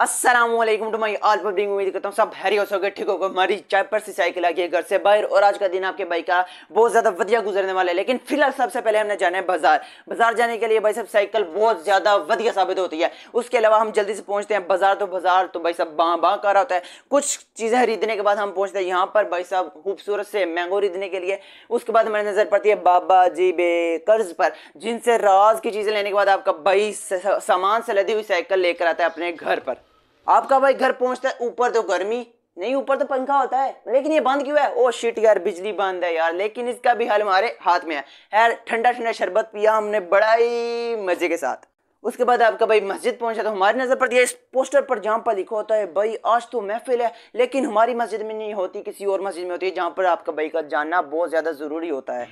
Aslam to my all public उम्मीद करता हूँ सब हैरी हो सके ठीक होगा हमारी चाय पर सिंचाई के घर से बाहर और आज का दिन आपके भाई का बहुत ज़्यादा वधिया गुजरने वाला है लेकिन फिलहाल सबसे पहले हमने जाना है बाजार बाजार जाने के लिए भाई साहब साइकिल बहुत ज़्यादा वधिया साबित होती है उसके अलावा हम जल्दी से पहुँचते हैं बाजार तो बाजार तो भाई साहब बाँ बाँ कर रहा होता है कुछ चीज़ें खरीदने के बाद हम पहुँचते हैं यहाँ पर भाई साहब खूबसूरत से मैंगो खरीदने के लिए उसके बाद हमारी नज़र पड़ती है बाबा जी बे कर्ज पर जिनसे राज की चीज़ें लेने के बाद आपका भाई सामान से लदी हुई साइकिल लेकर आता है अपने घर पर आपका भाई घर पहुंचता है ऊपर तो गर्मी नहीं ऊपर तो पंखा होता है लेकिन ये बंद क्यों है ओ शिट यार बिजली बंद है यार लेकिन इसका भी हाल हमारे हाथ में है यार ठंडा ठंडा शरबत पिया हमने बड़ा ही मजे के साथ उसके बाद आपका भाई मस्जिद पहुंचा तो हमारी नज़र पड़ती है इस पोस्टर पर जहाँ पर लिखा होता है भाई आज तो महफिल है लेकिन हमारी मस्जिद में नहीं होती किसी और मस्जिद में होती है जहाँ पर आपका भाई का जानना बहुत ज़्यादा ज़रूरी होता है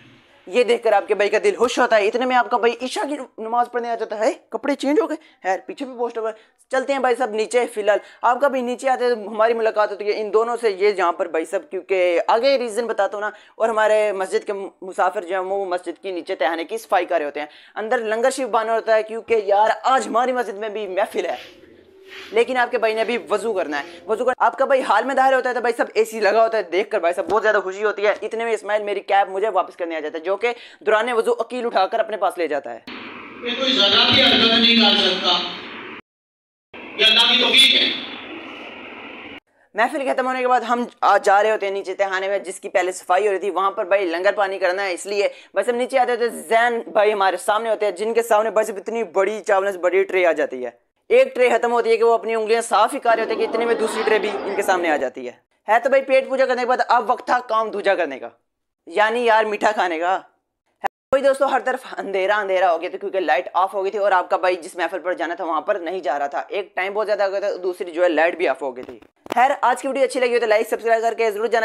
ये देखकर आपके भाई का दिल खुश होता है इतने में आपका भाई ईशा की नमाज पढ़ने आ जाता है कपड़े चेंज हो गए है पीछे भी पोस्ट हुआ चलते हैं भाई साहब नीचे फिलहाल आपका भाई नीचे आते तो हमारी मुलाकात होती है इन दोनों से ये यहाँ पर भाई साहब क्योंकि आगे रीज़न बताता हूँ ना और हमारे मस्जिद के मुसाफिर जो हैं वो मस्जिद की नीचे तहने की सफाई कर रहे होते हैं अंदर लंगर शिफ बाना होता है क्योंकि यार आज हमारी मस्जिद में भी महफिल है लेकिन आपके भाई ने अभी वजू करना है वजू कर आपका भाई हाल में दायर होता है तो भाई सब ए लगा होता है देख कर भाई सब बहुत ज़्यादा खुशी होती है इतने में इसमाइल मेरी कैब मुझे वापस करने आ जाता है जो कि दुराने वजू अकील उठाकर अपने पास ले जाता है मैं फिर तो महफिल खत्म होने के बाद हम जा रहे होते हैं नीचे तहाने में जिसकी पहले सफाई हो रही थी वहां पर भाई लंगर पानी करना है इसलिए बस हम नीचे आते होते जैन भाई हमारे सामने होते हैं जिनके सामने बस इतनी बड़ी चावल बड़ी ट्रे आ जाती है एक ट्रे खत्म होती है कि वो अपनी उंगलियां साफ ही कार्य होती है कि इतने में दूसरी ट्रे भी इनके सामने आ जाती है है तो भाई पेट पूजा करने के बाद अब वक्त था काम दूजा करने का यानी यार मीठा खाने का तो भाई दोस्तों हर तरफ अंधेरा अंधेरा हो गया था क्योंकि लाइट ऑफ हो गई थी और आपका भाई जिस महफिल पर जाना था वहां पर नहीं जा रहा था एक टाइम बहुत ज्यादा हो गया था दूसरी जो है लाइट भी ऑफ हो गई थी खैर आज की वीडियो अच्छी लगी हो तो लाइक सब्सक्राइब करके जरूर जाना